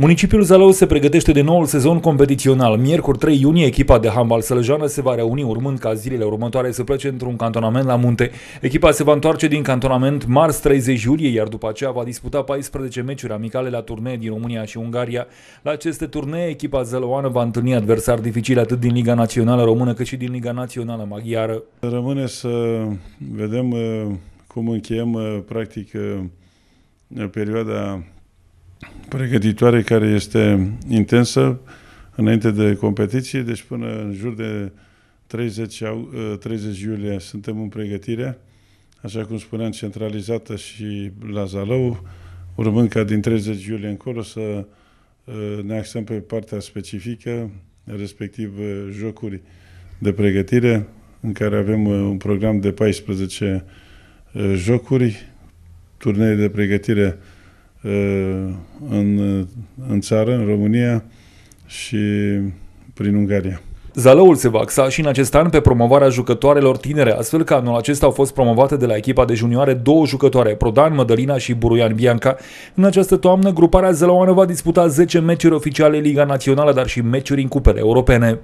Municipiul Zalău se pregătește de noul sezon competițional. Miercuri 3 iunie, echipa de handbal sălăjeană se va reuni urmând ca zilele următoare să plece într-un cantonament la munte. Echipa se va întoarce din cantonament marți 30 iulie, iar după aceea va disputa 14 meciuri amicale la turnee din România și Ungaria. La aceste turnee, echipa zălăoană va întâlni adversari dificili atât din Liga Națională Română cât și din Liga Națională Maghiară. Rămâne să vedem uh, cum încheiem uh, practic uh, perioada pregătitoare care este intensă înainte de competiție, deci până în jur de 30, 30 ă, iulie suntem în pregătire, așa cum spuneam, centralizată și la Zalău, urmând ca din 30 iulie încolo să ă, ne axăm pe partea specifică, respectiv ă, jocuri de pregătire, în care avem un program de 14 jocuri, turnee de pregătire Uh, în, uh, în țară, în România și prin Ungaria. Zalăul se va axa și în acest an pe promovarea jucătoarelor tinere, astfel că anul acesta au fost promovate de la echipa de junioare două jucătoare, Prodan, Mădălina și Buruian Bianca. În această toamnă, gruparea zălăoană va disputa 10 meciuri oficiale Liga Națională, dar și meciuri în cupele europene.